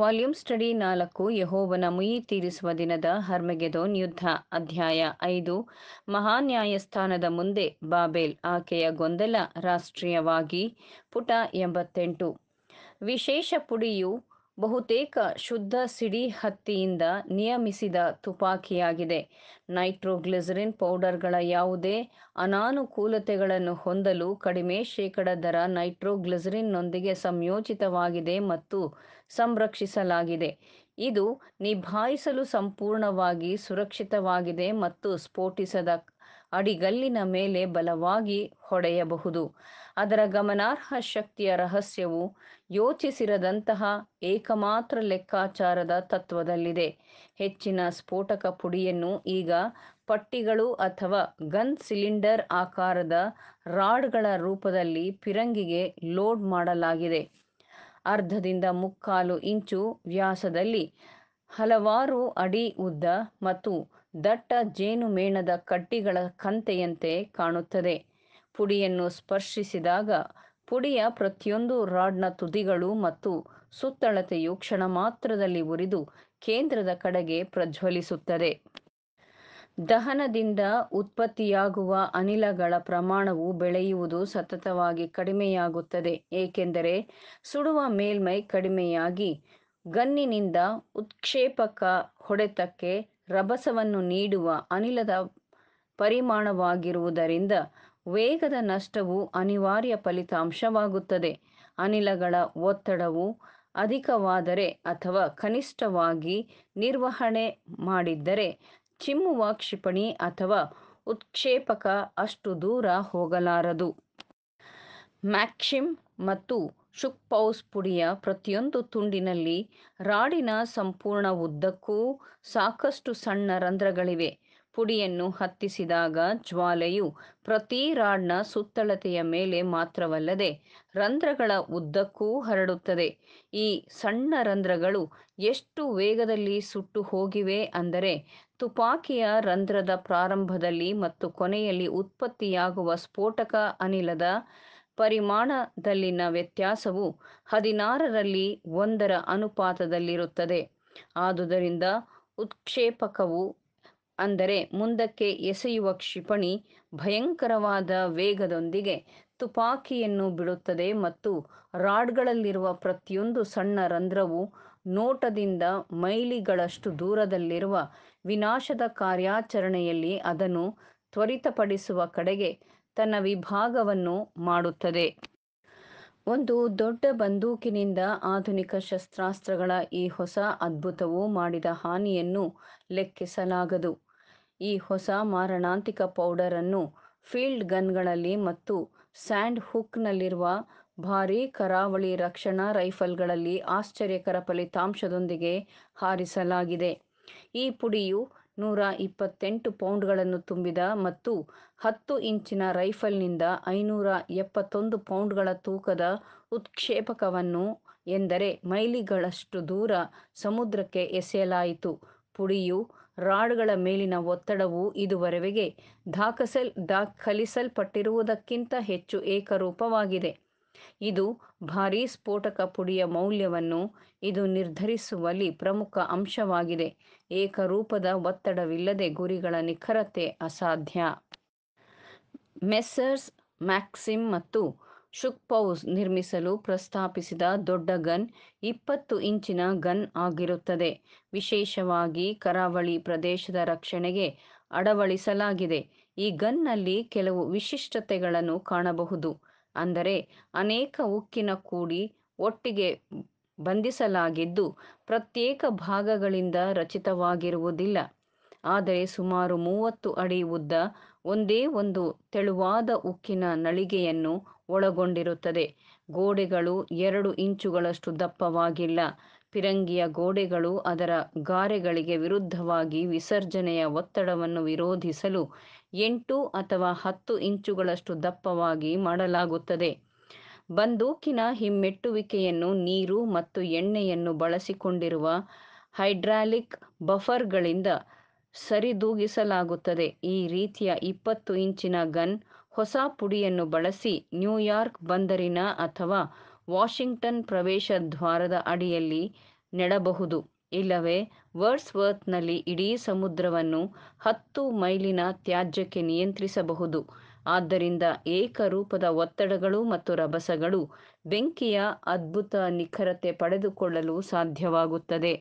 volume study ನಾಲ್ಕು ಯಹೋವನ ಮುಯಿ ತೀರಿಸುವ ದಿನದ ಹರ್ಮಗೆದೋನ್ ಯುದ್ಧ ಅಧ್ಯಾಯ ಐದು ಮಹಾನ್ಯಾಯಸ್ಥಾನದ ಮುಂದೆ ಬಾಬೆಲ್ ಆಕೆಯ ಗೊಂದಲ ರಾಷ್ಟ್ರೀಯವಾಗಿ ಪುಟ ಎಂಬತ್ತೆಂಟು ವಿಶೇಷ ಪುಡಿಯು ಬಹುತೇಕ ಶುದ್ಧ ಸಿಡಿ ಹತ್ತಿಯಿಂದ ನಿಯಮಿಸಿದ ತುಪಾಕಿಯಾಗಿದೆ ನೈಟ್ರೋಗ್ಲಿಸರಿನ್ ಪೌಡರ್ಗಳ ಯಾವುದೇ ಅನಾನುಕೂಲತೆಗಳನ್ನು ಹೊಂದಲು ಕಡಿಮೆ ಶೇಕಡ ದರ ನೈಟ್ರೋಗ್ಲಿಸರಿನ್ನೊಂದಿಗೆ ಸಂಯೋಜಿತವಾಗಿದೆ ಮತ್ತು ಸಂರಕ್ಷಿಸಲಾಗಿದೆ ಇದು ನಿಭಾಯಿಸಲು ಸಂಪೂರ್ಣವಾಗಿ ಸುರಕ್ಷಿತವಾಗಿದೆ ಮತ್ತು ಸ್ಫೋಟಿಸದ ಅಡಿಗಲ್ಲಿನ ಮೇಲೆ ಬಲವಾಗಿ ಹೊಡೆಯಬಹುದು ಅದರ ಗಮನಾರ್ಹ ಶಕ್ತಿಯ ರಹಸ್ಯವು ಯೋಚಿಸಿರದಂತಹ ಏಕಮಾತ್ರ ಲೆಕ್ಕಾಚಾರದ ತತ್ವದಲ್ಲಿದೆ ಹೆಚ್ಚಿನ ಸ್ಫೋಟಕ ಪುಡಿಯನ್ನು ಈಗ ಪಟ್ಟಿಗಳು ಅಥವಾ ಗನ್ ಸಿಲಿಂಡರ್ ಆಕಾರದ ರಾಡ್ಗಳ ರೂಪದಲ್ಲಿ ಪಿರಂಗಿಗೆ ಲೋಡ್ ಮಾಡಲಾಗಿದೆ ಅರ್ಧದಿಂದ ಮುಕ್ಕಾಲು ಇಂಚು ವ್ಯಾಸದಲ್ಲಿ ಹಲವಾರು ಅಡಿ ಉದ್ದ ಮತ್ತು ದಟ್ಟ ಜೇನುಮೇಣದ ಕಟ್ಟಿಗಳ ಕಂತೆಯಂತೆ ಕಾಣುತ್ತದೆ ಪುಡಿಯನ್ನು ಸ್ಪರ್ಶಿಸಿದಾಗ ಪುಡಿಯ ಪ್ರತಿಯೊಂದು ರಾಡ್ನ ತುದಿಗಳು ಮತ್ತು ಸುತ್ತಳತೆಯು ಕ್ಷಣ ಮಾತ್ರದಲ್ಲಿ ಉರಿದು ಕೇಂದ್ರದ ಕಡೆಗೆ ಪ್ರಜ್ವಲಿಸುತ್ತದೆ ದಹನದಿಂದ ಉತ್ಪತ್ತಿಯಾಗುವ ಅನಿಲಗಳ ಪ್ರಮಾಣವು ಬೆಳೆಯುವುದು ಸತತವಾಗಿ ಕಡಿಮೆಯಾಗುತ್ತದೆ ಏಕೆಂದರೆ ಸುಡುವ ಮೇಲ್ಮೈ ಕಡಿಮೆಯಾಗಿ ಗನ್ನಿನಿಂದ ಉತ್ಕ್ಷೇಪಕ ಹೊಡೆತಕ್ಕೆ ರಭಸವನ್ನು ನೀಡುವ ಅನಿಲದ ಪರಿಮಾಣವಾಗಿರುವುದರಿಂದ ವೇಗದ ನಷ್ಟವು ಅನಿವಾರ್ಯ ಫಲಿತಾಂಶವಾಗುತ್ತದೆ ಅನಿಲಗಳ ಒತ್ತಡವು ಅಧಿಕವಾದರೆ ಅಥವಾ ಕನಿಷ್ಠವಾಗಿ ನಿರ್ವಹಣೆ ಮಾಡಿದ್ದರೆ ಚಿಮ್ಮುವ ಕ್ಷಿಪಣಿ ಅಥವಾ ಉತ್ಕ್ಷೇಪಕ ಅಷ್ಟು ದೂರ ಹೋಗಲಾರದು ಮ್ಯಾಕ್ಸಿಮ್ ಮತ್ತು ಪೌಸ್ ಪುಡಿಯ ಪ್ರತಿಯೊಂದು ತುಂಡಿನಲ್ಲಿ ರಾಡಿನ ಸಂಪೂರ್ಣ ಉದ್ದಕ್ಕೂ ಸಾಕಷ್ಟು ಸಣ್ಣ ರಂಧ್ರಗಳಿವೆ ಪುಡಿಯನ್ನು ಹತ್ತಿಸಿದಾಗ ಜ್ವಾಲೆಯು ಪ್ರತಿ ರಾಡ್ನ ಸುತ್ತಳತೆಯ ಮೇಲೆ ಮಾತ್ರವಲ್ಲದೆ ರಂಧ್ರಗಳ ಉದ್ದಕ್ಕೂ ಹರಡುತ್ತದೆ ಈ ಸಣ್ಣ ರಂಧ್ರಗಳು ಎಷ್ಟು ವೇಗದಲ್ಲಿ ಸುಟ್ಟು ಹೋಗಿವೆ ಅಂದರೆ ತುಪಾಕಿಯ ರಂಧ್ರದ ಪ್ರಾರಂಭದಲ್ಲಿ ಮತ್ತು ಕೊನೆಯಲ್ಲಿ ಉತ್ಪತ್ತಿಯಾಗುವ ಸ್ಫೋಟಕ ಅನಿಲದ ಪರಿಮಾಣದಲ್ಲಿನ ವ್ಯತ್ಯಾಸವು ಹದಿನಾರರಲ್ಲಿ ಒಂದರ ಅನುಪಾತದಲ್ಲಿರುತ್ತದೆ ಆದುದರಿಂದ ಉತ್ಕ್ಷೇಪಕವು ಅಂದರೆ ಮುಂದಕ್ಕೆ ಎಸೆಯುವ ಕ್ಷಿಪಣಿ ಭಯಂಕರವಾದ ವೇಗದೊಂದಿಗೆ ತುಪಾಕಿಯನ್ನು ಬಿಡುತ್ತದೆ ಮತ್ತು ರಾಡ್ಗಳಲ್ಲಿರುವ ಪ್ರತಿಯೊಂದು ಸಣ್ಣ ರಂಧ್ರವು ನೋಟದಿಂದ ಮೈಲಿಗಳಷ್ಟು ದೂರದಲ್ಲಿರುವ ವಿನಾಶದ ಕಾರ್ಯಾಚರಣೆಯಲ್ಲಿ ಅದನ್ನು ತ್ವರಿತಪಡಿಸುವ ಕಡೆಗೆ ತನ್ನ ವಿಭಾಗವನ್ನು ಮಾಡುತ್ತದೆ ಒಂದು ದೊಡ್ಡ ಬಂದೂಕಿನಿಂದ ಆಧುನಿಕ ಶಸ್ತ್ರಾಸ್ತ್ರಗಳ ಈ ಹೊಸ ಅದ್ಭುತವು ಮಾಡಿದ ಹಾನಿಯನ್ನು ಲೆಕ್ಕಿಸಲಾಗದು ಈ ಹೊಸ ಮಾರಣಾಂತಿಕ ಪೌಡರ್ ಅನ್ನು ಫೀಲ್ಡ್ ಗನ್ಗಳಲ್ಲಿ ಮತ್ತು ಸ್ಯಾಂಡ್ ಹುಕ್ನಲ್ಲಿರುವ ಭಾರೀ ಕರಾವಳಿ ರಕ್ಷಣಾ ರೈಫಲ್ಗಳಲ್ಲಿ ಆಶ್ಚರ್ಯಕರ ಫಲಿತಾಂಶದೊಂದಿಗೆ ಹಾರಿಸಲಾಗಿದೆ ಈ ಪುಡಿಯು ನೂರ ಇಪ್ಪತ್ತೆಂಟು ಪೌಂಡ್ಗಳನ್ನು ತುಂಬಿದ ಮತ್ತು ಹತ್ತು ಇಂಚಿನ ರೈಫಲ್ನಿಂದ ಐನೂರ ಎಪ್ಪತ್ತೊಂದು ಪೌಂಡ್ಗಳ ತೂಕದ ಉತ್ಕ್ಷೇಪಕವನ್ನು ಎಂದರೆ ಮೈಲಿಗಳಷ್ಟು ದೂರ ಸಮುದ್ರಕ್ಕೆ ಎಸೆಯಲಾಯಿತು ಪುಡಿಯು ರಾಡ್ಗಳ ಮೇಲಿನ ಒತ್ತಡವು ಇದುವರೆಗೆ ದಾಖಸಲ್ ದಾಖಲಿಸಲ್ಪಟ್ಟಿರುವುದಕ್ಕಿಂತ ಹೆಚ್ಚು ಏಕರೂಪವಾಗಿದೆ ಇದು ಭಾರೀ ಸ್ಫೋಟಕ ಪುಡಿಯ ಮೌಲ್ಯವನ್ನು ಇದು ನಿರ್ಧರಿಸುವಲ್ಲಿ ಪ್ರಮುಖ ಅಂಶವಾಗಿದೆ ಏಕರೂಪದ ಒತ್ತಡವಿಲ್ಲದೆ ಗುರಿಗಳ ನಿಖರತೆ ಅಸಾಧ್ಯ ಮೆಸ್ಸರ್ಸ್ ಮ್ಯಾಕ್ಸಿಮ್ ಮತ್ತು ಶುಕ್ಪೌಸ್ ನಿರ್ಮಿಸಲು ಪ್ರಸ್ತಾಪಿಸಿದ ದೊಡ್ಡ ಗನ್ ಇಪ್ಪತ್ತು ಇಂಚಿನ ಗನ್ ಆಗಿರುತ್ತದೆ ವಿಶೇಷವಾಗಿ ಕರಾವಳಿ ಪ್ರದೇಶದ ರಕ್ಷಣೆಗೆ ಅಡವಳಿಸಲಾಗಿದೆ ಈ ಗನ್ನಲ್ಲಿ ಕೆಲವು ವಿಶಿಷ್ಟತೆಗಳನ್ನು ಕಾಣಬಹುದು ಅಂದರೆ ಅನೇಕ ಉಕ್ಕಿನ ಕೂಡಿ ಒಟ್ಟಿಗೆ ಬಂಧಿಸಲಾಗಿದ್ದು ಪ್ರತ್ಯೇಕ ಭಾಗಗಳಿಂದ ರಚಿತವಾಗಿರುವುದಿಲ್ಲ ಆದರೆ ಸುಮಾರು ಮೂವತ್ತು ಅಡಿ ಉದ್ದ ಒಂದೇ ಒಂದು ತೆಳುವಾದ ಉಕ್ಕಿನ ನಳಿಗೆಯನ್ನು ಒಳಗೊಂಡಿರುತ್ತದೆ ಗೋಡೆಗಳು ಎರಡು ಇಂಚುಗಳಷ್ಟು ದಪ್ಪವಾಗಿಲ್ಲ ಪಿರಂಗಿಯ ಗೋಡೆಗಳು ಅದರ ಗಾರೆಗಳಿಗೆ ವಿರುದ್ಧವಾಗಿ ವಿಸರ್ಜನೆಯ ಒತ್ತಡವನ್ನು ವಿರೋಧಿಸಲು ಎಂಟು ಅಥವಾ ಹತ್ತು ಇಂಚುಗಳಷ್ಟು ದಪ್ಪವಾಗಿ ಮಾಡಲಾಗುತ್ತದೆ ಬಂದೂಕಿನ ಹಿಮ್ಮೆಟ್ಟುವಿಕೆಯನ್ನು ನೀರು ಮತ್ತು ಎಣ್ಣೆಯನ್ನು ಬಳಸಿಕೊಂಡಿರುವ ಹೈಡ್ರಾಲಿಕ್ ಬಫರ್ಗಳಿಂದ ಸರಿದೂಗಿಸಲಾಗುತ್ತದೆ ಈ ರೀತಿಯ ಇಪ್ಪತ್ತು ಇಂಚಿನ ಗನ್ ಹೊಸ ಪುಡಿಯನ್ನು ಬಳಸಿ ನ್ಯೂಯಾರ್ಕ್ ಬಂದರಿನ ಅಥವಾ ವಾಷಿಂಗ್ಟನ್ ಪ್ರವೇಶ ದ್ವಾರದ ಅಡಿಯಲ್ಲಿ ನೆಡಬಹುದು ಇಲ್ಲವೇ ವರ್ಸ್ವರ್ತ್ನಲ್ಲಿ ಇಡೀ ಸಮುದ್ರವನ್ನು ಹತ್ತು ಮೈಲಿನ ತ್ಯಾಜ್ಯಕ್ಕೆ ನಿಯಂತ್ರಿಸಬಹುದು ಆದ್ದರಿಂದ ಏಕರೂಪದ ಒತ್ತಡಗಳು ಮತ್ತು ರಭಸಗಳು ಬೆಂಕಿಯ ಅದ್ಭುತ ನಿಖರತೆ ಪಡೆದುಕೊಳ್ಳಲು ಸಾಧ್ಯವಾಗುತ್ತದೆ